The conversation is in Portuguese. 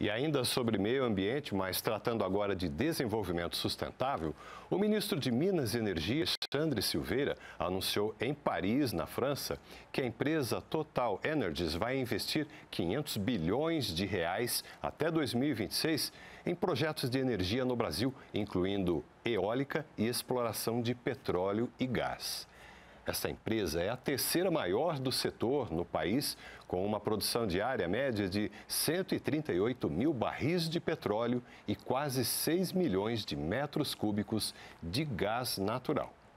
E ainda sobre meio ambiente, mas tratando agora de desenvolvimento sustentável, o ministro de Minas e Energia, Alexandre Silveira, anunciou em Paris, na França, que a empresa Total Energies vai investir 500 bilhões de reais até 2026 em projetos de energia no Brasil, incluindo eólica e exploração de petróleo e gás. Essa empresa é a terceira maior do setor no país, com uma produção diária média de 138 mil barris de petróleo e quase 6 milhões de metros cúbicos de gás natural.